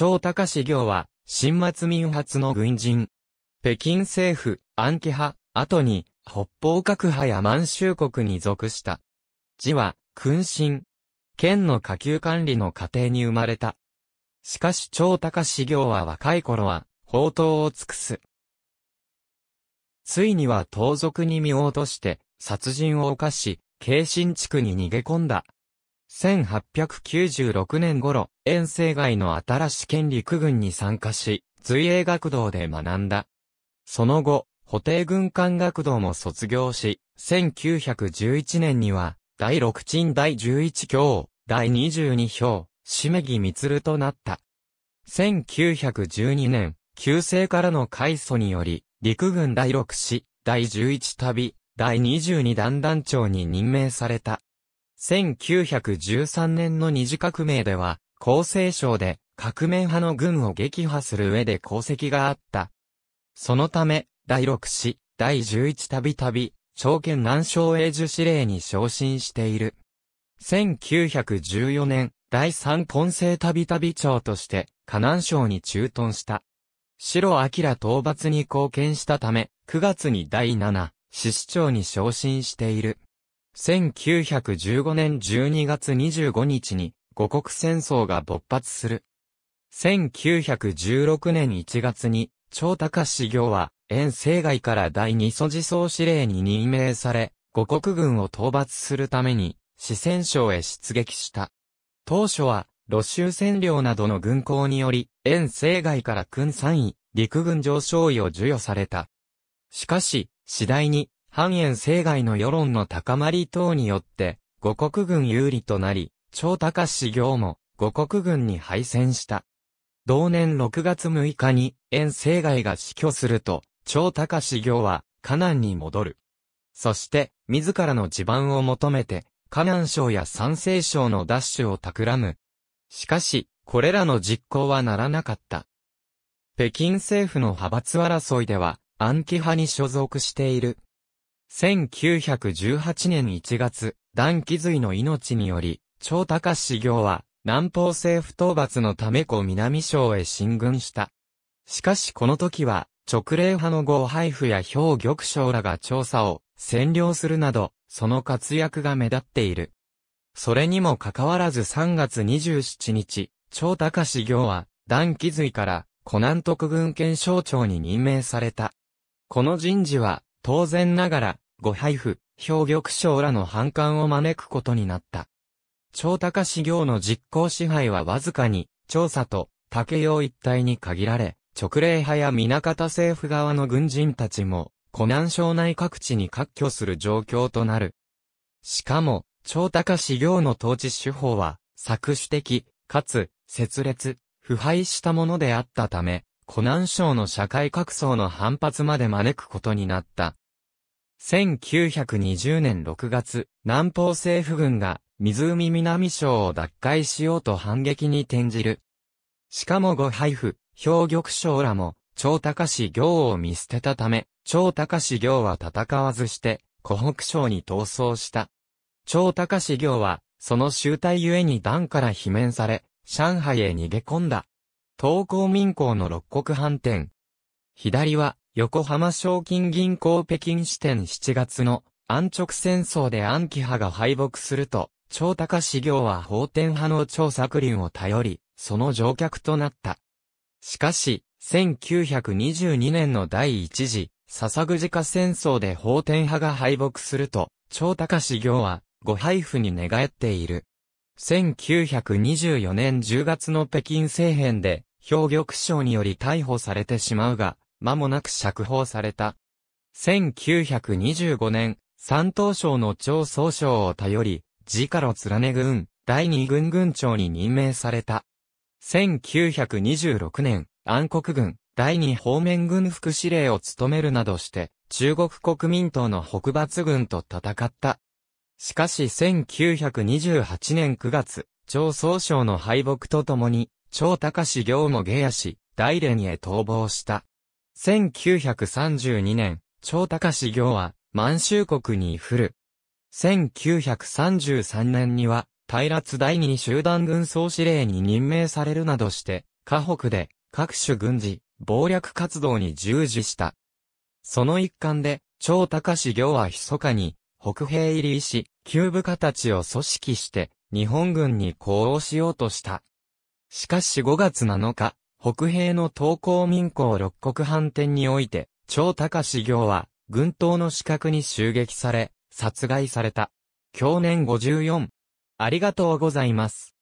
張高志行は、新末民発の軍人。北京政府、暗記派、後に、北方各派や満州国に属した。字は、君臣。県の下級管理の過程に生まれた。しかし張高志行は若い頃は、宝刀を尽くす。ついには盗賊に身を落として、殺人を犯し、京新地区に逃げ込んだ。1896年頃、遠征外の新し県陸軍に参加し、随英学堂で学んだ。その後、補定軍艦学堂も卒業し、1911年には、第6鎮第11教、第22票、みつるとなった。1912年、旧制からの改祖により、陸軍第6師、第11旅、第22団団長に任命された。1913年の二次革命では、厚生省で革命派の軍を撃破する上で功績があった。そのため、第6子、第11たびたび、朝見南昌永寿司令に昇進している。1914年、第3混成たびたび長として、河南省に駐屯した。白明討伐に貢献したため、9月に第7、獅市長に昇進している。1915年12月25日に五国戦争が勃発する。1916年1月に、長高市行は、遠征外から第二祖地総司令に任命され、五国軍を討伐するために、四川省へ出撃した。当初は、露州占領などの軍港により、遠征外から軍3位、陸軍上将位を授与された。しかし、次第に、半円西外の世論の高まり等によって、五国軍有利となり、超高志行も五国軍に敗戦した。同年6月6日に、円西外が死去すると、超高志行は、河南に戻る。そして、自らの地盤を求めて、河南省や山西省の奪取を企む。しかし、これらの実行はならなかった。北京政府の派閥争いでは、暗記派に所属している1918年1月、段気髄の命により、張高志行は、南方政府討伐のため湖南省へ進軍した。しかしこの時は、直令派の合配布や表玉将らが調査を占領するなど、その活躍が目立っている。それにもかかわらず3月27日、張高志行は、段気髄から、湖南特軍検証庁に任命された。この人事は、当然ながら、ご配布、兵玉将らの反感を招くことになった。長高市行の実行支配はわずかに、調査と竹陽一帯に限られ、直令派や港方政府側の軍人たちも、湖南省内各地に割拠する状況となる。しかも、長高市行の統治手法は、作取的、かつ、設立、腐敗したものであったため、湖南省の社会各層の反発まで招くことになった。1920年6月、南方政府軍が湖南省を奪回しようと反撃に転じる。しかも呉配布、兵玉将らも、長高市行を見捨てたため、長高市行は戦わずして、湖北省に逃走した。長高市行は、その集大ゆえに段から罷免され、上海へ逃げ込んだ。東光民港の六国反転。左は、横浜賞金銀行北京支店7月の安直戦争で安徽派が敗北すると、張高市行は法天派の張作林を頼り、その乗客となった。しかし、1922年の第一次、笹ぐじか戦争で法天派が敗北すると、張高市行は、ご配布に寝返っている。1924年10月の北京政変で、兵玉将により逮捕されてしまうが、間もなく釈放された。1925年、山東省の長総省を頼り、自家ロ連軍、第二軍軍長に任命された。1926年、暗黒軍、第二方面軍副司令を務めるなどして、中国国民党の北伐軍と戦った。しかし1928年9月、長総省の敗北とともに、長高志行も下野し、大連へ逃亡した。1932年、長高志行は満州国に降る。1933年には、平津第二集団軍総司令に任命されるなどして、河北で各種軍事、暴略活動に従事した。その一環で、長高志行は密かに、北兵入りし、旧部下たちを組織して、日本軍に呼応しようとした。しかし5月7日、北平の東高民工六国藩店において、張高志行は、軍刀の死角に襲撃され、殺害された。去年54。ありがとうございます。